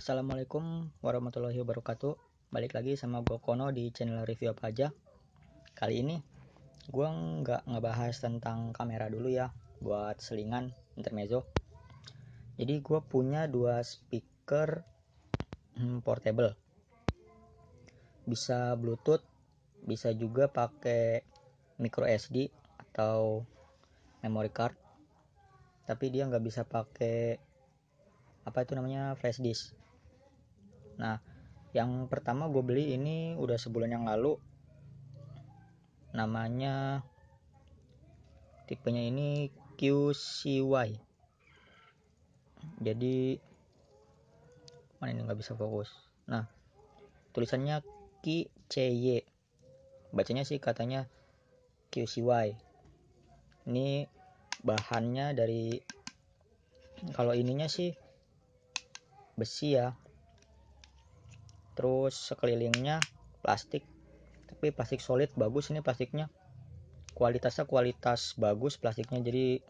Assalamualaikum warahmatullahi wabarakatuh Balik lagi sama gue Kono di channel review apa aja Kali ini gue nggak ngebahas tentang kamera dulu ya Buat selingan intermezzo Jadi gue punya dua speaker hmm, portable Bisa bluetooth Bisa juga pakai micro SD atau memory card Tapi dia nggak bisa pakai apa itu namanya flash disk nah yang pertama gue beli ini udah sebulan yang lalu namanya tipenya ini QCY jadi mana ini nggak bisa fokus nah tulisannya QCY bacanya sih katanya QCY ini bahannya dari kalau ininya sih besi ya terus sekelilingnya plastik tapi plastik solid bagus ini plastiknya kualitasnya kualitas bagus plastiknya jadi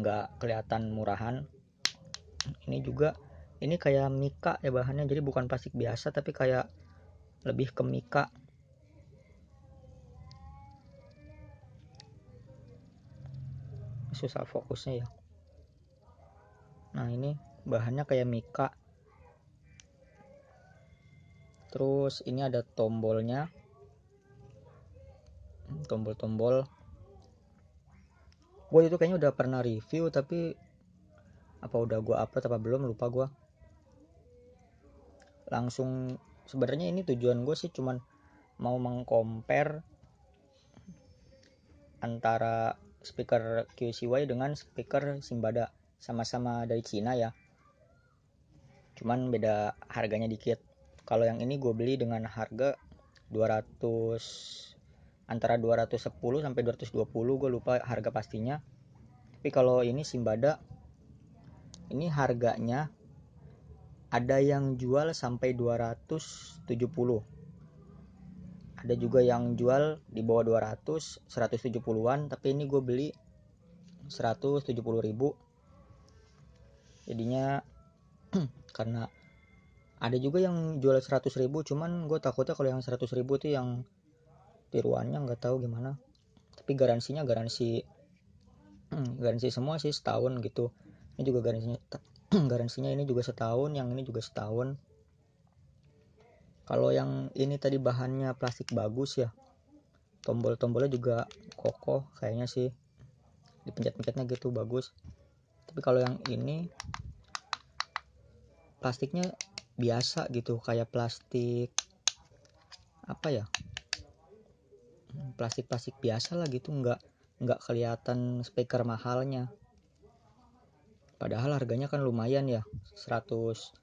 nggak kelihatan murahan ini juga ini kayak mika ya bahannya jadi bukan plastik biasa tapi kayak lebih ke mika susah fokusnya ya nah ini bahannya kayak mika terus ini ada tombolnya tombol-tombol gue itu kayaknya udah pernah review tapi apa udah gue upload apa belum lupa gue langsung sebenarnya ini tujuan gue sih cuman mau mengcompare antara speaker QCY dengan speaker Simbada sama-sama dari Cina ya cuman beda harganya dikit kalau yang ini gue beli dengan harga 200 antara 210 sampai 220 gue lupa harga pastinya tapi kalau ini Simbada ini harganya ada yang jual sampai 270 ada juga yang jual di bawah 200 170-an tapi ini gue beli 170.000 jadinya karena ada juga yang jual 100 ribu cuman gue takutnya kalau yang 100 ribu tuh yang tiruannya nggak tahu gimana tapi garansinya garansi hmm, garansi semua sih setahun gitu ini juga garansinya garansinya ini juga setahun yang ini juga setahun kalau yang ini tadi bahannya plastik bagus ya tombol-tombolnya juga kokoh kayaknya sih dipencet-pencetnya gitu bagus tapi kalau yang ini plastiknya biasa gitu kayak plastik apa ya hmm, plastik-plastik biasa lah gitu nggak nggak kelihatan speaker mahalnya padahal harganya kan lumayan ya 170.000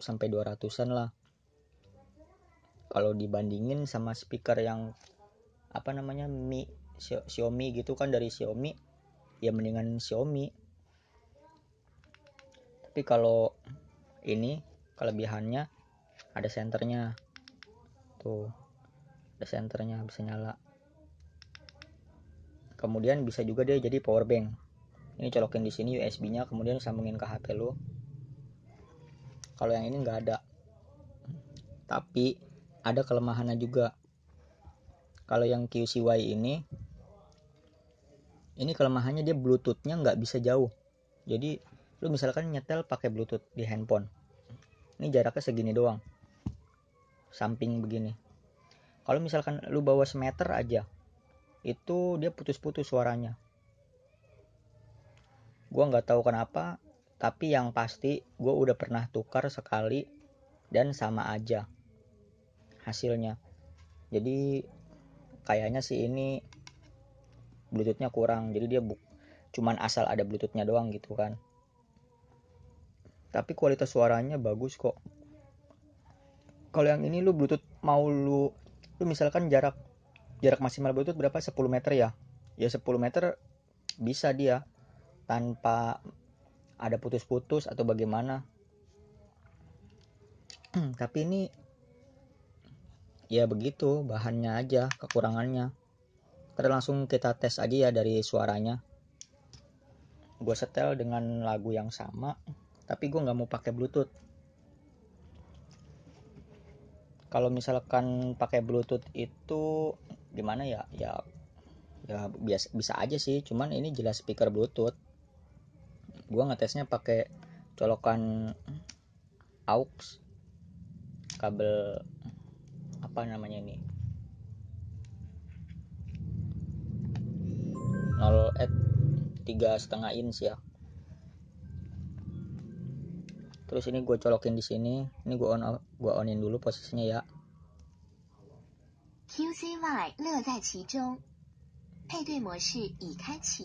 sampai 200-an lah kalau dibandingin sama speaker yang apa namanya Mi Xiaomi gitu kan dari Xiaomi ya mendingan Xiaomi tapi kalau ini kelebihannya ada senternya tuh ada senternya bisa nyala kemudian bisa juga dia jadi power bank ini colokin di sini USB nya kemudian sambungin ke HP lu kalau yang ini nggak ada tapi ada kelemahannya juga kalau yang QCY ini ini kelemahannya dia bluetoothnya nggak bisa jauh jadi lu misalkan nyetel pakai bluetooth di handphone ini jaraknya segini doang samping begini kalau misalkan lu bawa semeter aja itu dia putus-putus suaranya gua nggak tahu kenapa tapi yang pasti gue udah pernah tukar sekali dan sama aja hasilnya jadi kayaknya sih ini bluetoothnya kurang jadi dia bu cuman asal ada bluetoothnya doang gitu kan tapi kualitas suaranya bagus kok kalau yang ini lu bluetooth mau lu lu misalkan jarak jarak maksimal bluetooth berapa 10 meter ya ya 10 meter bisa dia tanpa ada putus-putus atau bagaimana hmm, tapi ini ya begitu bahannya aja kekurangannya Terus langsung kita tes aja ya dari suaranya gue setel dengan lagu yang sama tapi gue nggak mau pakai bluetooth kalau misalkan pakai bluetooth itu gimana ya ya ya biasa bisa aja sih cuman ini jelas speaker bluetooth gue ngetesnya pakai colokan aux kabel apa namanya ini 0 at tiga setengah inch ya terus ini gue colokin di sini ini gue on gue onin dulu posisinya ya QCY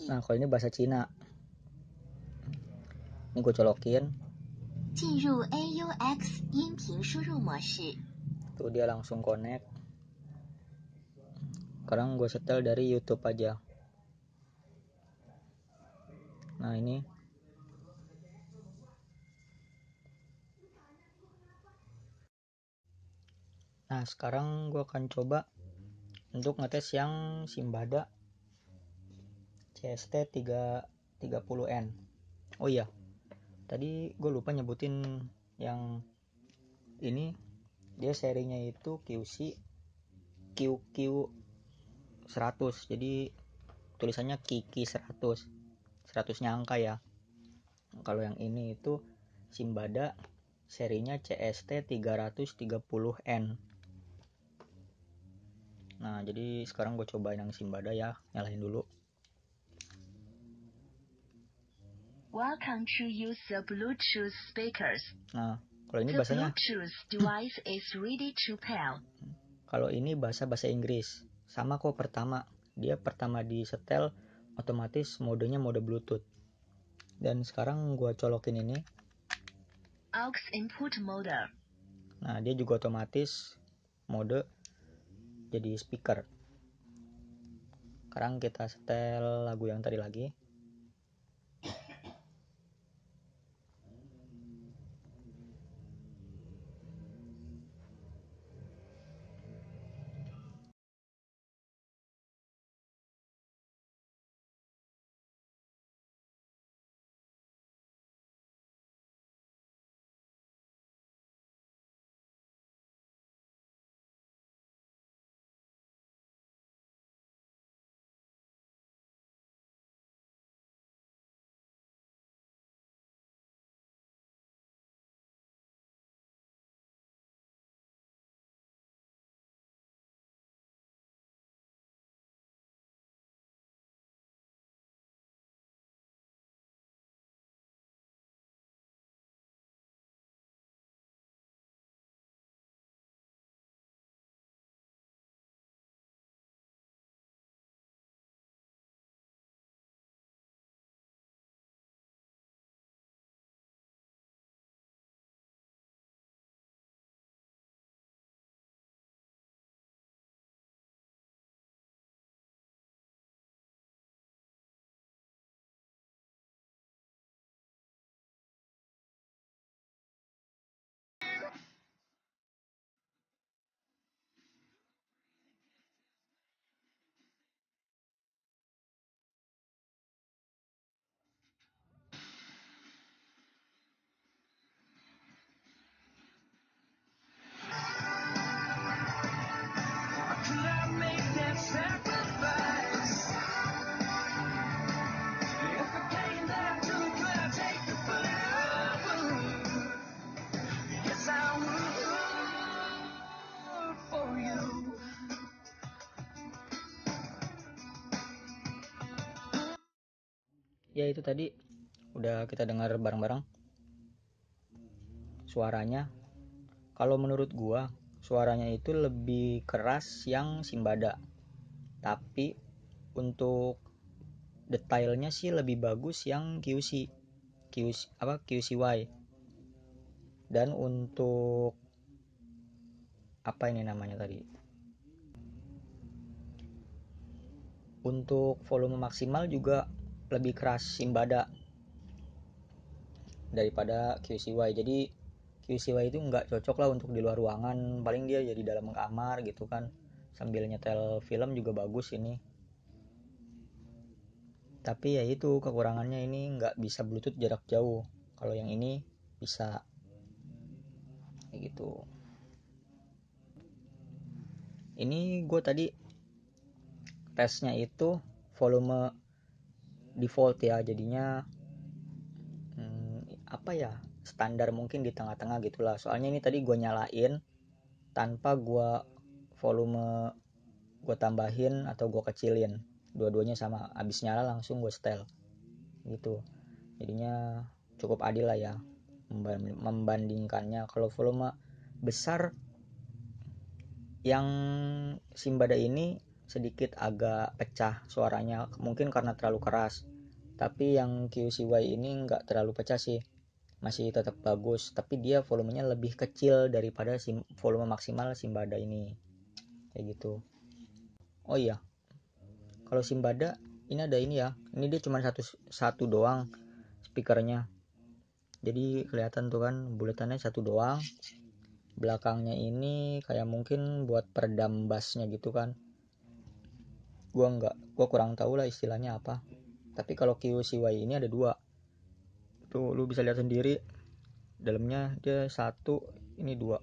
nah kalau ini bahasa Cina ini gue colokin tuh dia langsung connect sekarang gue setel dari YouTube aja nah ini Nah, sekarang gue akan coba untuk ngetes yang Simbada CST 330N. Oh iya, tadi gue lupa nyebutin yang ini dia serinya itu QC QQ 100. Jadi tulisannya Kiki 100. 100-nya angka ya. Kalau yang ini itu Simbada serinya CST 330N nah jadi sekarang gue cobain yang Simbada ya nyalain dulu Welcome to use the Bluetooth speakers. Nah, kalau ini bahasanya Bluetooth device is ready to pair. Kalau ini bahasa bahasa Inggris. Sama kok pertama. Dia pertama di setel otomatis modenya mode Bluetooth. Dan sekarang gua colokin ini. Aux input mode. Nah, dia juga otomatis mode jadi speaker sekarang kita setel lagu yang tadi lagi ya itu tadi udah kita dengar bareng-bareng suaranya kalau menurut gua suaranya itu lebih keras yang simbada tapi untuk detailnya sih lebih bagus yang QC QC apa QCY dan untuk apa ini namanya tadi untuk volume maksimal juga lebih keras Simbada daripada QCY jadi QCY itu nggak cocok lah untuk di luar ruangan paling dia jadi dalam kamar gitu kan sambil nyetel film juga bagus ini tapi ya itu kekurangannya ini nggak bisa bluetooth jarak jauh kalau yang ini bisa gitu ini gue tadi tesnya itu volume default ya jadinya hmm, apa ya standar mungkin di tengah-tengah gitulah soalnya ini tadi gue nyalain tanpa gue volume gue tambahin atau gue kecilin dua-duanya sama abis nyala langsung gue setel gitu jadinya cukup adil lah ya membandingkannya kalau volume besar yang simbada ini sedikit agak pecah suaranya mungkin karena terlalu keras tapi yang QCY ini nggak terlalu pecah sih masih tetap bagus tapi dia volumenya lebih kecil daripada sim volume maksimal Simbada ini kayak gitu oh iya kalau Simbada ini ada ini ya ini dia cuma satu satu doang speakernya jadi kelihatan tuh kan bulatannya satu doang belakangnya ini kayak mungkin buat peredam bassnya gitu kan gua nggak gua kurang tahu lah istilahnya apa tapi kalau QCY ini ada dua tuh lu bisa lihat sendiri dalamnya dia satu ini dua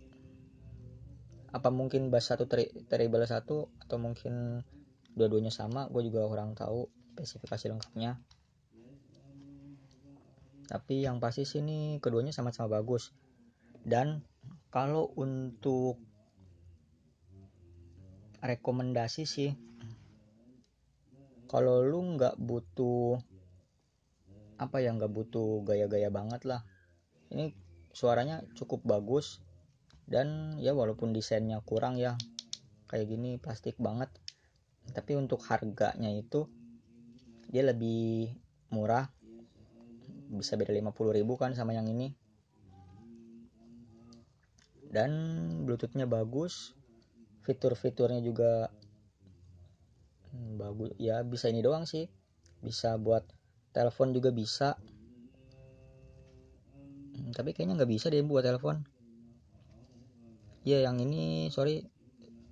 apa mungkin bas satu teri terrible satu atau mungkin dua-duanya sama gue juga kurang tahu spesifikasi lengkapnya tapi yang pasti sini keduanya sama-sama bagus dan kalau untuk rekomendasi sih kalau lu nggak butuh apa yang nggak butuh gaya-gaya banget lah ini suaranya cukup bagus dan ya walaupun desainnya kurang ya kayak gini plastik banget tapi untuk harganya itu dia lebih murah bisa beda 50 ribu kan sama yang ini dan bluetoothnya bagus fitur-fiturnya juga Hmm, bagus ya bisa ini doang sih bisa buat telepon juga bisa hmm, tapi kayaknya nggak bisa deh buat telepon ya yang ini sorry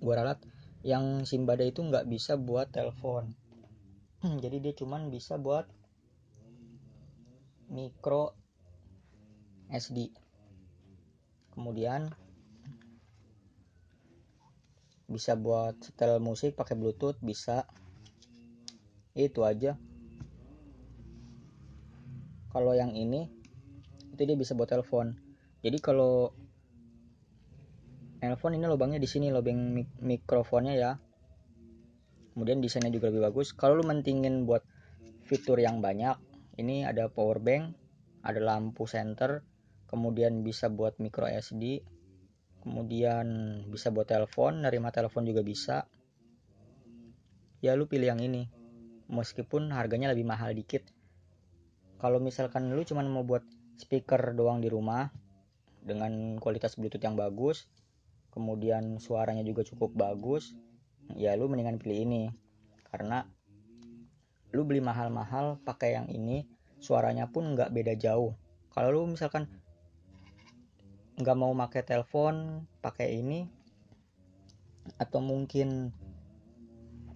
gua ralat yang simbada itu nggak bisa buat telepon hmm, jadi dia cuman bisa buat micro SD kemudian bisa buat setel musik pakai bluetooth bisa itu aja kalau yang ini itu dia bisa buat telepon jadi kalau telepon ini lubangnya di sini lubang mik mikrofonnya ya kemudian desainnya juga lebih bagus kalau lu mentingin buat fitur yang banyak ini ada power bank ada lampu center kemudian bisa buat micro SD kemudian bisa buat telepon nerima telepon juga bisa ya lu pilih yang ini meskipun harganya lebih mahal dikit kalau misalkan lu cuma mau buat speaker doang di rumah dengan kualitas bluetooth yang bagus kemudian suaranya juga cukup bagus ya lu mendingan pilih ini karena lu beli mahal-mahal pakai yang ini suaranya pun nggak beda jauh kalau lu misalkan nggak mau pakai telepon pakai ini atau mungkin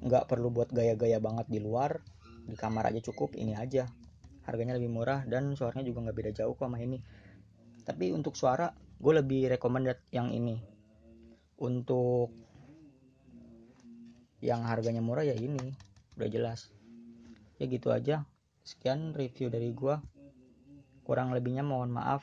nggak perlu buat gaya-gaya banget di luar di kamar aja cukup ini aja harganya lebih murah dan suaranya juga nggak beda jauh kok sama ini tapi untuk suara gue lebih recommended yang ini untuk yang harganya murah ya ini udah jelas ya gitu aja sekian review dari gue kurang lebihnya mohon maaf